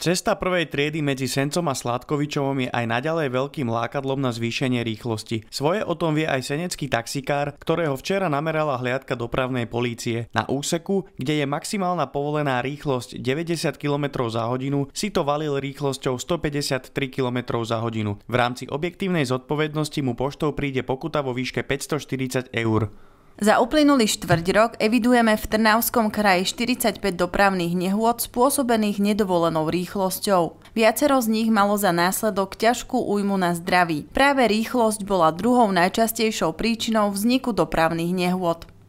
Cesta prvej triedy medzi Sencom a Sládkovičovom je aj naďalej veľkým lákadlom na zvýšenie rýchlosti. Svoje o tom vie aj senecký taxikár, ktorého včera namerala hliadka dopravnej polície. Na úseku, kde je maximálna povolená rýchlosť 90 km za hodinu, si to valil rýchlosťou 153 km za hodinu. V rámci objektívnej zodpovednosti mu poštou príde pokuta vo výške 540 eur. Za uplynulý štvrť rok evidujeme v Trnavskom kraji 45 dopravných nehôd spôsobených nedovolenou rýchlosťou. Viacero z nich malo za následok ťažkú újmu na zdraví. Práve rýchlosť bola druhou najčastejšou príčinou vzniku dopravných nehôd.